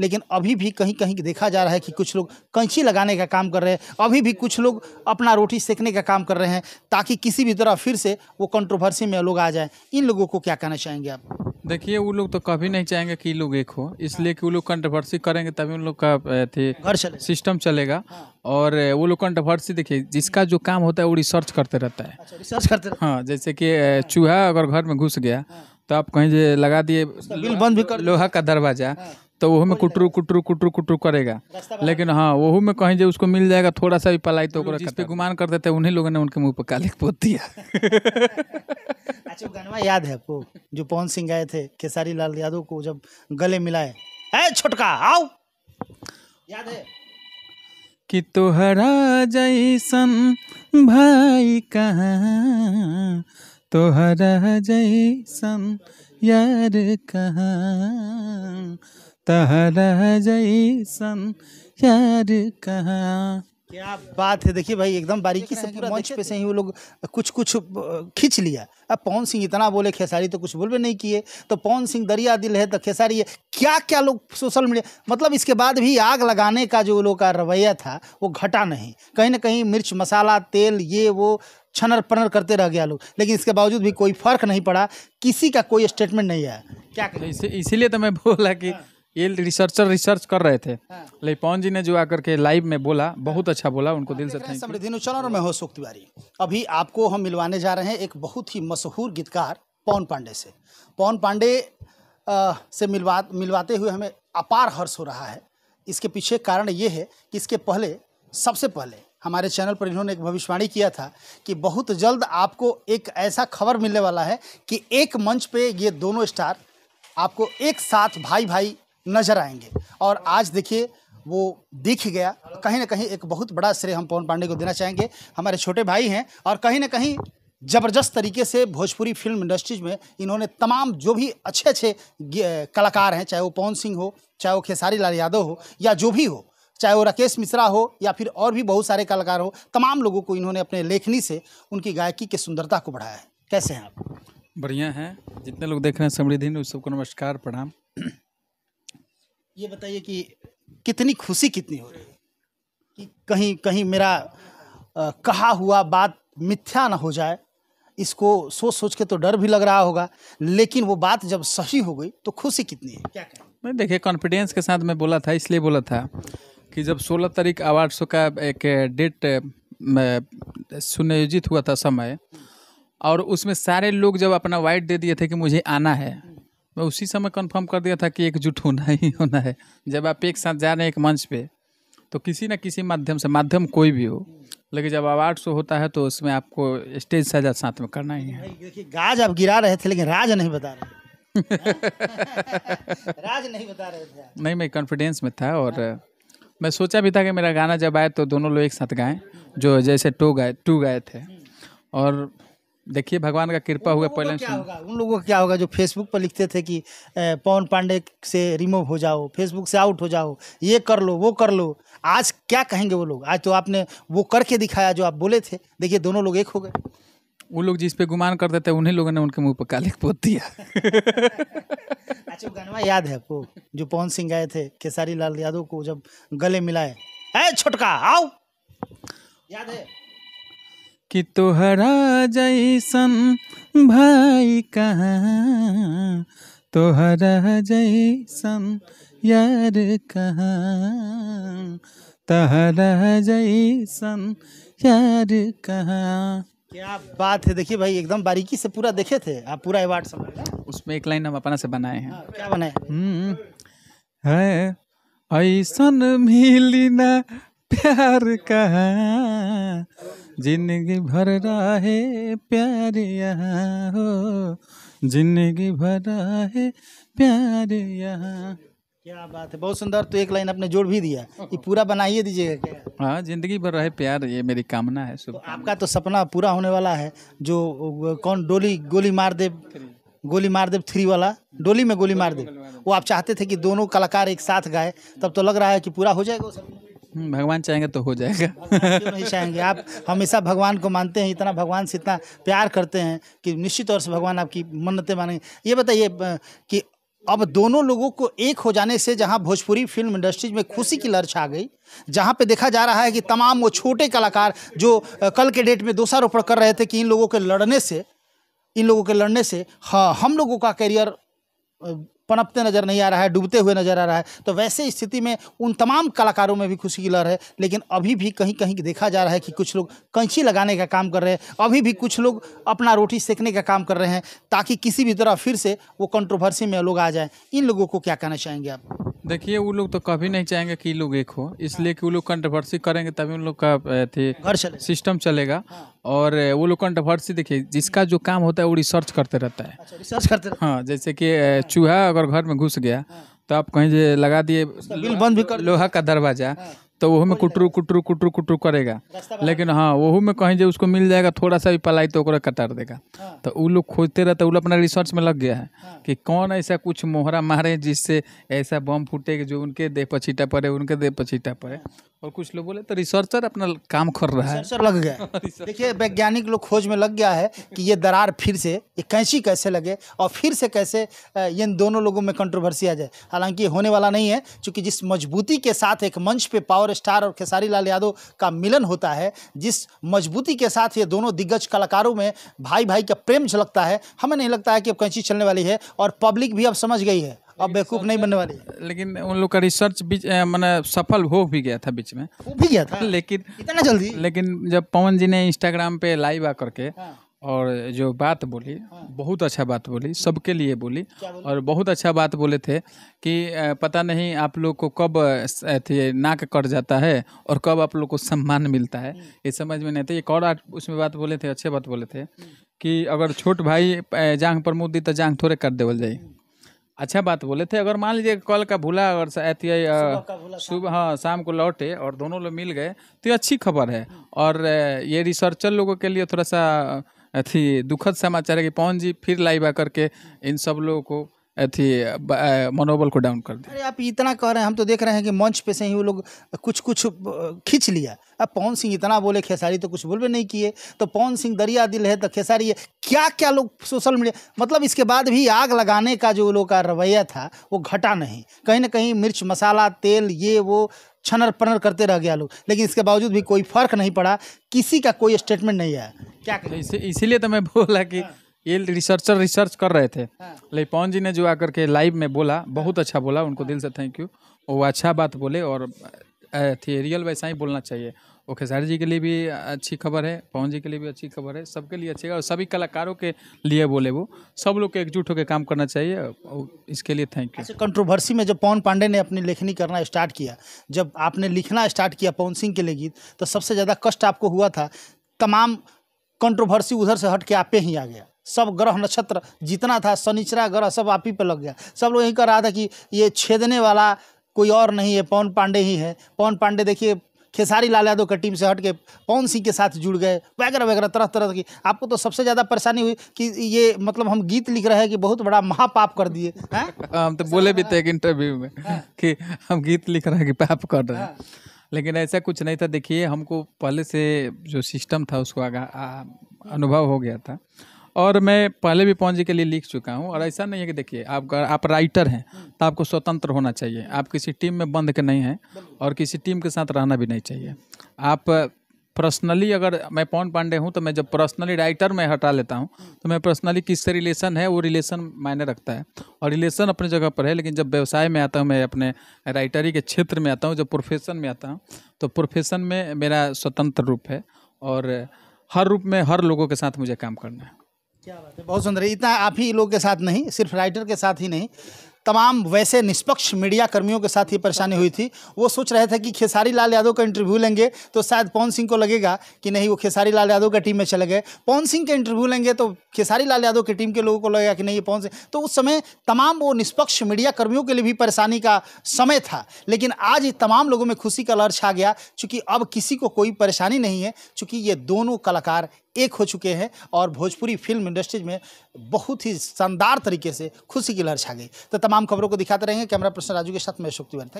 लेकिन अभी भी कहीं कहीं देखा जा रहा है कि कुछ लोग कैंची लगाने का काम कर रहे हैं अभी भी कुछ लोग अपना रोटी सेकने का काम कर रहे हैं ताकि किसी भी तरह फिर से वो कंट्रोवर्सी में लोग आ जाए इन लोगों को क्या कहना चाहेंगे आप देखिए वो लोग तो कभी नहीं चाहेंगे कि लोग एक हो इसलिए कि वो लोग कंट्रोवर्सी करेंगे तभी उन लोग का थी सिस्टम चलेगा हाँ। और वो लोग कंट्रोवर्सी देखिए जिसका जो काम होता है वो रिसर्च करते रहता है अच्छा, रिसर्च करते रहता हाँ जैसे कि चूहा अगर घर में घुस गया हाँ। तो आप कहीं लगा दिए बिल बंद भी कर लोहा का दरवाजा हाँ। तो वह में कुटरु कुटरु कुटरु कुटरु करेगा लेकिन हाँ वह में कहीं जो उसको मिल जाएगा थोड़ा सा भी पलाई तो जिस पे गुमान करते थे उन्हीं लोगों ने उनके मुंह पर काले पोत दिया अच्छा गाना याद है आपको जो पवन सिंह गए थे खेसारी लाल यादव को जब गले मिलाए है छोटका आओ याद है कि तोहरा जैसन भाई कहाँ तोहरा जैसन यार कहा तहरा जैसन यार कहा क्या बात है देखिए भाई एकदम बारीकी से पूरा मंच पे से ही वो लोग कुछ कुछ खींच लिया अब पवन सिंह इतना बोले खेसारी तो कुछ बोलबे नहीं किए तो पवन सिंह दरिया दिल है तो खेसारी है क्या क्या लोग सोशल मीडिया मतलब इसके बाद भी आग लगाने का जो लोग का रवैया था वो घटा नहीं कहीं ना कहीं मिर्च मसाला तेल ये वो छनर पनर करते रह गया लोग लेकिन इसके बावजूद भी कोई फर्क नहीं पड़ा किसी का कोई स्टेटमेंट नहीं आया क्या इसीलिए तो मैं बोला कि हाँ। ये रिसर्चर रिसर्च कर रहे थे हाँ। लेपौन जी ने जो आकर के लाइव में बोला बहुत अच्छा बोला उनको दिल से समृद्धि और मैं हो सुख तिवारी अभी आपको हम मिलवाने जा रहे हैं एक बहुत ही मशहूर गीतकार पवन पांडे से पवन पांडे से मिलवा मिलवाते हुए हमें अपार हर्ष हो रहा है इसके पीछे कारण ये है कि इसके पहले सबसे पहले हमारे चैनल पर इन्होंने एक भविष्यवाणी किया था कि बहुत जल्द आपको एक ऐसा खबर मिलने वाला है कि एक मंच पे ये दोनों स्टार आपको एक साथ भाई भाई नजर आएंगे और आज देखिए वो दिख गया कहीं ना कहीं एक बहुत बड़ा श्रेय हम पवन पांडे को देना चाहेंगे हमारे छोटे भाई हैं और कहीं ना कहीं ज़बरदस्त तरीके से भोजपुरी फिल्म इंडस्ट्रीज में इन्होंने तमाम जो भी अच्छे अच्छे कलाकार हैं चाहे वो पवन सिंह हो चाहे वो खेसारी लाल यादव हो या जो भी हो चाहे वो राकेश मिश्रा हो या फिर और भी बहुत सारे कलाकार हो तमाम लोगों को इन्होंने अपने लेखनी से उनकी गायकी की सुंदरता को बढ़ाया है कैसे हैं आप बढ़िया हैं जितने लोग देख रहे हैं समृद्धि उस सबको नमस्कार प्रणाम ये बताइए कि कितनी खुशी कितनी हो रही है कि कहीं कहीं मेरा आ, कहा हुआ बात मिथ्या ना हो जाए इसको सोच सोच के तो डर भी लग रहा होगा लेकिन वो बात जब सही हो गई तो खुशी कितनी है क्या कहें मैं देखिए कॉन्फिडेंस के साथ मैं बोला था इसलिए बोला था कि जब 16 तारीख अवार्ड शो का एक डेट सुनियोजित हुआ था समय और उसमें सारे लोग जब अपना वाइट दे दिए थे कि मुझे आना है मैं उसी समय कंफर्म कर दिया था कि एकजुट होना ही होना है जब आप एक साथ जा रहे हैं एक मंच पे तो किसी न किसी माध्यम से माध्यम कोई भी हो लेकिन जब अवार्ड शो होता है तो उसमें आपको स्टेज सजा साथ में करना ही है देखिए गाज आप गिरा रहे थे लेकिन राज नहीं बता रहे राज नहीं बता रहे थे नहीं मैं कॉन्फिडेंस में था और मैं सोचा भी था कि मेरा गाना जब आए तो दोनों लोग एक साथ गाएं जो जैसे टू गाए टू गाए थे और देखिए भगवान का कृपा हुआ पहले क्या होगा उन लोगों का क्या होगा जो फेसबुक पर लिखते थे कि पवन पांडे से रिमूव हो जाओ फेसबुक से आउट हो जाओ ये कर लो वो कर लो आज क्या कहेंगे वो लोग आज तो आपने वो करके दिखाया जो आप बोले थे देखिए दोनों लोग एक हो गए वो लोग जिस पे गुमान करते थे उन्हीं लोगों ने उनके मुंह पर काले पोत दिया अच्छा गनवा याद है आपको जो पवन सिंह गए थे खेसारी लाल यादव को जब गले मिलाए ऐ छोटका आओ याद है कि तोहरा जैसन भाई कहा तोहरा जैसन यार कहा तहरा जैसन यार कहा क्या बात है देखिए भाई एकदम बारीकी से पूरा देखे थे आप पूरा अवार्ड सब उसमें एक लाइन हम अपना से बनाए हैं हाँ, क्या बनाए हम्म, है ऐसन मिली ना प्यार कहाँ जिंदगी भर राहे प्यार यहाँ हो जिंदगी भर राहे प्यार यहाँ क्या बात है बहुत सुंदर तो एक लाइन आपने जोड़ भी दिया ये पूरा बनाइए दीजिएगा क्या हाँ जिंदगी भर रहे प्यार ये मेरी कामना है तो आपका तो सपना पूरा होने वाला है जो कौन डोली गोली मार दे गोली मार दे थ्री वाला डोली में गोली मार दे वो आप चाहते थे कि दोनों कलाकार एक साथ गाए तब तो लग रहा है कि पूरा हो जाएगा हम्म, भगवान चाहेंगे तो हो जाएगा क्यों नहीं चाहेंगे आप हमेशा भगवान को मानते हैं इतना भगवान से इतना प्यार करते हैं कि निश्चित तौर से भगवान आपकी मन्नतें मानेंगे ये बताइए कि अब दोनों लोगों को एक हो जाने से जहां भोजपुरी फिल्म इंडस्ट्रीज में खुशी की लहर छा गई जहां पे देखा जा रहा है कि तमाम वो छोटे कलाकार जो कल के डेट में दोषारोपण कर रहे थे कि इन लोगों के लड़ने से इन लोगों के लड़ने से हाँ हम लोगों का करियर पनपते नज़र नहीं आ रहा है डूबते हुए नज़र आ रहा है तो वैसे स्थिति में उन तमाम कलाकारों में भी खुशी की लहर है लेकिन अभी भी कहीं कहीं देखा जा रहा है कि कुछ लोग कैंची लगाने का काम कर रहे हैं अभी भी कुछ लोग अपना रोटी सेकने का काम कर रहे हैं ताकि किसी भी तरह फिर से वो कंट्रोवर्सी में लोग आ जाएँ इन लोगों को क्या कहना चाहेंगे आप देखिए वो लोग तो कभी नहीं चाहेंगे कि लोग एक हो इसलिए कि वो लोग कंट्रोवर्सी करेंगे तभी उन लोग का थे चले। सिस्टम चलेगा हाँ। और वो लोग कंट्रोवर्सी देखिए जिसका जो काम होता है वो रिसर्च करते रहता है रिसर्च अच्छा, करते हाँ जैसे कि चूहा अगर घर में घुस गया हाँ। तो आप कहीं लगा दिए बंद भी कर लोहा का दरवाजा हाँ। तो वह में कुटरु कुटरु कुटरु कुटरू करेगा लेकिन हाँ वह में कहीं जो उसको मिल जाएगा थोड़ा सा भी पलाई तो ओकरा कटार देगा हाँ। तो वो लोग खोजते रहते वो तो लोग अपना रिसर्च में लग गया है हाँ। कि कौन ऐसा कुछ मोहरा मारे जिससे ऐसा बम फूटे जो उनके देह पर छीटा पड़े उनके देह पर छीटा पड़े हाँ। और कुछ लोग बोले तो रिसर्चर अपना काम कर रहा है रिसर्चर लग गया देखिए वैज्ञानिक लोग खोज में लग गया है कि ये दरार फिर से ये कैंची कैसे लगे और फिर से कैसे ये इन दोनों लोगों में कंट्रोवर्सी आ जाए हालांकि होने वाला नहीं है क्योंकि जिस मजबूती के साथ एक मंच पे पावर और स्टार और खेसारी लाल यादव का मिलन होता है जिस मजबूती के साथ ये दोनों दिग्गज कलाकारों में भाई भाई का प्रेम झलकता है हमें नहीं लगता है कि अब कैंची चलने वाली है और पब्लिक भी अब समझ गई है अब बेवकूफ नहीं बनने वाली लेकिन उन लोग का रिसर्च बीच मैंने सफल हो भी गया था बीच में हो भी गया था लेकिन इतना जल्दी लेकिन जब पवन जी ने इंस्टाग्राम पे लाइव आकर के हाँ। और जो बात बोली हाँ। बहुत अच्छा बात बोली सबके लिए बोली और बहुत अच्छा बात बोले थे कि पता नहीं आप लोग को कब थी नाक कट जाता है और कब आप लोग को सम्मान मिलता है हम्म। ये समझ में नहीं था एक और उसमें बात बोले थे अच्छे बात बोले थे हम्म। कि अगर छोट भाई जांग पर मुँह दी तो जांग थोड़े कर देवल जाए हम्म। अच्छा बात बोले थे अगर मान लीजिए कल का भूला अगर है सुबह हाँ शाम को लौटे और दोनों लोग मिल गए तो ये अच्छी खबर है और ये रिसर्चर लोगों के लिए थोड़ा सा अथी दुखद समाचार है कि पवन जी फिर लाइव आकर के इन सब लोगों को अथी मनोबल को डाउन कर दिया अरे आप इतना कह रहे हैं हम तो देख रहे हैं कि मंच पे से ही वो लोग कुछ कुछ खींच लिया अब पवन सिंह इतना बोले खेसारी तो कुछ बोलबे नहीं किए तो पवन सिंह दरिया दिल है तो खेसारी है क्या क्या लोग सोशल मीडिया मतलब इसके बाद भी आग लगाने का जो लोग का रवैया था वो घटा नहीं कहीं ना कहीं मिर्च मसाला तेल ये वो छनर पनर करते रह गया लोग लेकिन इसके बावजूद भी कोई फर्क नहीं पड़ा किसी का कोई स्टेटमेंट नहीं आया क्या इसीलिए तो मैं बोला कि हाँ। ये रिसर्चर रिसर्च कर रहे थे हाँ। लेकिन पवन जी ने जो आकर के लाइव में बोला बहुत अच्छा बोला उनको हाँ। दिल से थैंक यू वो अच्छा बात बोले और थियरियल वैसा ही बोलना चाहिए सर जी के लिए भी अच्छी खबर है पवन जी के लिए भी अच्छी खबर है सबके लिए अच्छी और सभी कलाकारों के लिए बोले वो सब लोग को एकजुट होकर काम करना चाहिए और इसके लिए थैंक यू कंट्रोवर्सी में जब पवन पांडे ने अपनी लेखनी करना स्टार्ट किया जब आपने लिखना स्टार्ट किया पवन सिंह के लिए गीत तो सबसे ज़्यादा कष्ट आपको हुआ था तमाम कंट्रोवर्सी उधर से हट के आप पे ही आ गया सब ग्रह नक्षत्र जितना था शनिचरा ग्रह सब आप ही पे लग गया सब लोग यही कर रहा था कि ये छेदने वाला कोई और नहीं है पवन पांडे ही है पवन पांडे देखिए खेसारी लाल यादव की टीम से हट के पवन सिंह के साथ जुड़ गए वगैरह वगैरह तरह तरह की आपको तो सबसे ज़्यादा परेशानी हुई कि ये मतलब हम गीत लिख रहे हैं कि बहुत बड़ा महापाप कर दिए हम तो बोले भी थे एक इंटरव्यू में कि हम गीत लिख रहे हैं कि पाप कर रहे हैं लेकिन ऐसा कुछ नहीं था देखिए हमको पहले से जो सिस्टम था उसको अनुभव हो गया था और मैं पहले भी जी के लिए लिख चुका हूँ और ऐसा नहीं है कि देखिए आप आप राइटर हैं तो आपको स्वतंत्र होना चाहिए आप किसी टीम में बंद के नहीं हैं और किसी टीम के साथ रहना भी नहीं चाहिए आप पर्सनली अगर मैं पवन पांडे हूँ तो मैं जब पर्सनली राइटर में हटा लेता हूँ तो मैं पर्सनली किससे रिलेशन है वो रिलेशन मायने रखता है और रिलेशन अपने जगह पर है लेकिन जब व्यवसाय में आता हूँ मैं अपने राइटरी के क्षेत्र में आता हूँ जब प्रोफेशन में आता हूँ तो प्रोफेशन में मेरा स्वतंत्र रूप है और हर रूप में हर लोगों के साथ मुझे काम करना है क्या बात है बहुत सुंदर इतना आप ही लोग के साथ नहीं सिर्फ राइटर के साथ ही नहीं तमाम वैसे निष्पक्ष मीडिया कर्मियों के साथ ही परेशानी हुई थी वो सोच रहे थे कि खेसारी लाल यादव का इंटरव्यू लेंगे तो शायद पवन सिंह को लगेगा कि नहीं वो खेसारी लाल यादव का टीम में चले गए पवन सिंह के इंटरव्यू लेंगे तो खेसारी लाल यादव की टीम के लोगों को लगेगा कि नहीं ये पवन सिंह तो उस समय तमाम वो निष्पक्ष मीडिया कर्मियों के लिए भी परेशानी का समय था लेकिन आज तमाम लोगों में खुशी का लहर छा गया चूँकि अब किसी को कोई परेशानी नहीं है चूँकि ये दोनों कलाकार एक हो चुके हैं और भोजपुरी फिल्म इंडस्ट्रीज में बहुत ही शानदार तरीके से खुशी की लहर छा गई तो तमाम खबरों को दिखाते रहेंगे कैमरा पर्सन राजू के साथ मैं अशोक तिवारी